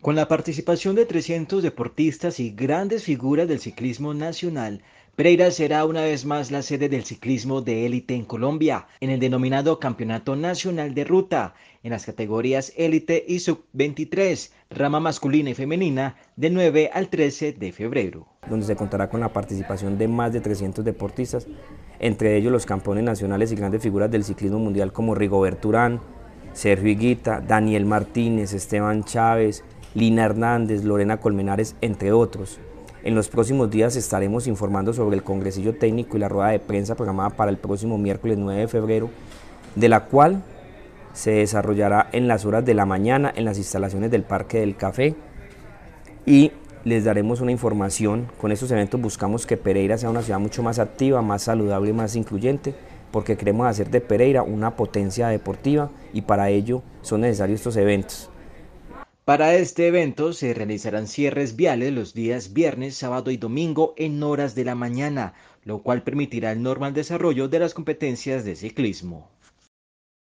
Con la participación de 300 deportistas y grandes figuras del ciclismo nacional, Pereira será una vez más la sede del ciclismo de élite en Colombia, en el denominado Campeonato Nacional de Ruta, en las categorías élite y sub-23, rama masculina y femenina, de 9 al 13 de febrero. Donde se contará con la participación de más de 300 deportistas, entre ellos los campeones nacionales y grandes figuras del ciclismo mundial como Rigoberto Urán, Sergio Higuita, Daniel Martínez, Esteban Chávez, Lina Hernández, Lorena Colmenares, entre otros. En los próximos días estaremos informando sobre el Congresillo Técnico y la rueda de prensa programada para el próximo miércoles 9 de febrero, de la cual se desarrollará en las horas de la mañana en las instalaciones del Parque del Café y les daremos una información. Con estos eventos buscamos que Pereira sea una ciudad mucho más activa, más saludable y más incluyente, porque queremos hacer de Pereira una potencia deportiva y para ello son necesarios estos eventos. Para este evento se realizarán cierres viales los días viernes, sábado y domingo en horas de la mañana, lo cual permitirá el normal desarrollo de las competencias de ciclismo.